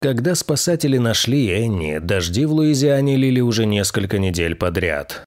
Когда спасатели нашли Энни, дожди в Луизиане лили уже несколько недель подряд.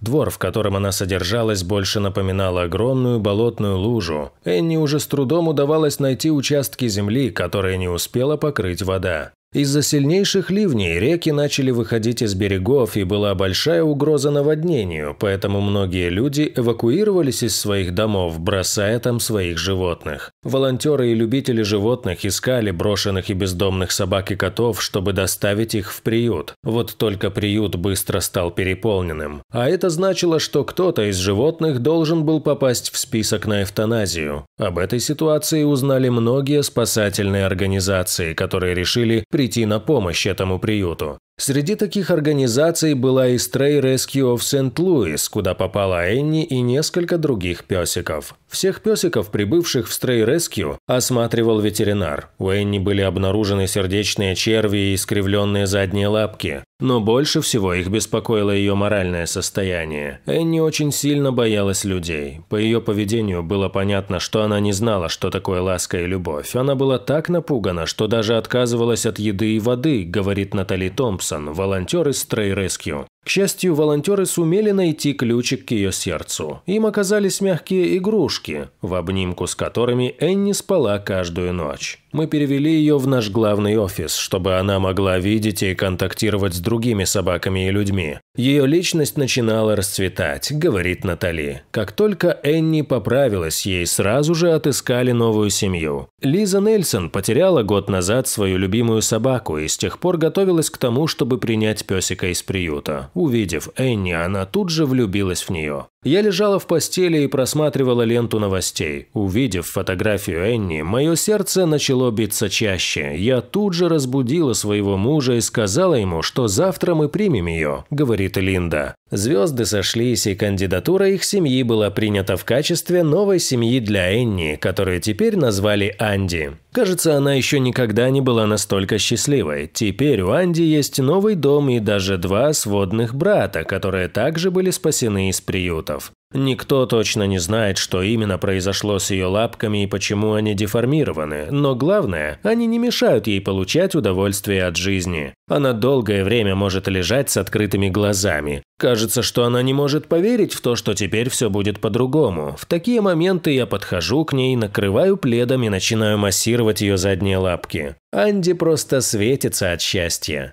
Двор, в котором она содержалась, больше напоминал огромную болотную лужу. Энни уже с трудом удавалось найти участки земли, которые не успела покрыть вода. Из-за сильнейших ливней реки начали выходить из берегов и была большая угроза наводнению, поэтому многие люди эвакуировались из своих домов, бросая там своих животных. Волонтеры и любители животных искали брошенных и бездомных собак и котов, чтобы доставить их в приют. Вот только приют быстро стал переполненным. А это значило, что кто-то из животных должен был попасть в список на эвтаназию. Об этой ситуации узнали многие спасательные организации, которые решили прийти на помощь этому приюту. Среди таких организаций была и Stray Rescue of St. Louis, куда попала Энни и несколько других песиков. Всех песиков, прибывших в стрей-рескью, осматривал ветеринар. У Энни были обнаружены сердечные черви и искривленные задние лапки. Но больше всего их беспокоило ее моральное состояние. Энни очень сильно боялась людей. По ее поведению было понятно, что она не знала, что такое ласка и любовь. Она была так напугана, что даже отказывалась от еды и воды, говорит Натали Томпсон, волонтер из стрей-рескью. К счастью, волонтеры сумели найти ключик к ее сердцу. Им оказались мягкие игрушки, в обнимку с которыми Энни спала каждую ночь мы перевели ее в наш главный офис, чтобы она могла видеть и контактировать с другими собаками и людьми. Ее личность начинала расцветать, говорит Натали. Как только Энни поправилась, ей сразу же отыскали новую семью. Лиза Нельсон потеряла год назад свою любимую собаку и с тех пор готовилась к тому, чтобы принять песика из приюта. Увидев Энни, она тут же влюбилась в нее. Я лежала в постели и просматривала ленту новостей. Увидев фотографию Энни, мое сердце начало начало биться чаще. Я тут же разбудила своего мужа и сказала ему, что завтра мы примем ее, говорит Линда. Звезды сошлись, и кандидатура их семьи была принята в качестве новой семьи для Энни, которую теперь назвали Анди. Кажется, она еще никогда не была настолько счастливой. Теперь у Анди есть новый дом и даже два сводных брата, которые также были спасены из приютов. Никто точно не знает, что именно произошло с ее лапками и почему они деформированы, но главное, они не мешают ей получать удовольствие от жизни. Она долгое время может лежать с открытыми глазами. Кажется, что она не может поверить в то, что теперь все будет по-другому. В такие моменты я подхожу к ней, накрываю пледом и начинаю массировать ее задние лапки. Анди просто светится от счастья.